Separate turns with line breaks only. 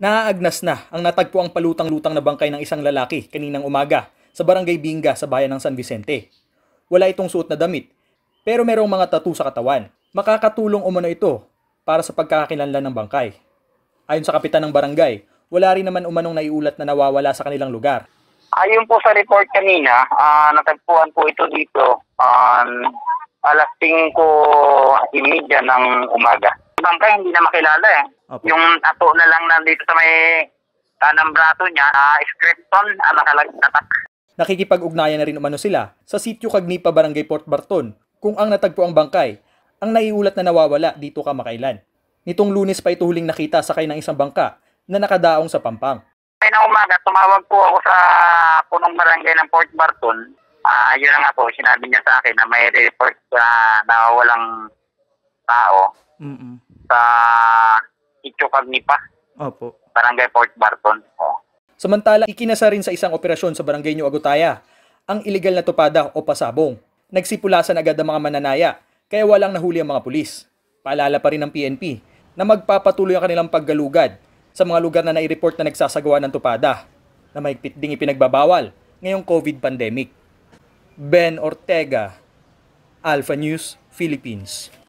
Naaagnas na ang natagpo ang palutang-lutang na bangkay ng isang lalaki kaninang umaga sa barangay Binga sa bayan ng San Vicente. Wala itong suot na damit, pero merong mga tattoo sa katawan. Makakatulong umano ito para sa pagkakakilanlan ng bangkay. Ayon sa kapitan ng barangay, wala rin naman umanong naiulat na nawawala sa kanilang lugar.
Ayon po sa report kanina, uh, natagpuan po ito dito um, alas 5.30 ng umaga. Bangkay hindi na makilala eh. Opo. Yung ato na lang nandito sa may tanang braso niya, uh, ah, scripton, uh, ah, nakalagtatak.
Nakikipag-ugnayan na rin umano sila sa sityo Kagnipa Barangay Port Barton kung ang natagpo ang bangkay, ang naiulat na nawawala dito kamakailan. Nitong lunes pa ito huling nakita sakay ng isang bangka na nakadaong sa Pampang.
Ay na umaga, tumawag po ako sa punong barangay ng Port Barton. Uh, yun na nga po, sinabi niya sa akin na may report na uh, nawawalang tao mm-hmm. sa Chocagnipa. Opo. Barangay Port Barton. Oh.
Samantala, ikinasa rin sa isang operasyon sa barangay New Agutaya ang ilegal na tupada o pasabong. Nagsipulasan agad ang mga mananaya kaya walang nahuli ang mga pulis. Paalala pa rin ng PNP na magpapatuloy ang kanilang paggalugad sa mga lugar na nai-report na nagsasagawa ng tupada na mahigpit ding ipinagbabawal ngayong COVID pandemic. Ben Ortega, Alpha News, Philippines.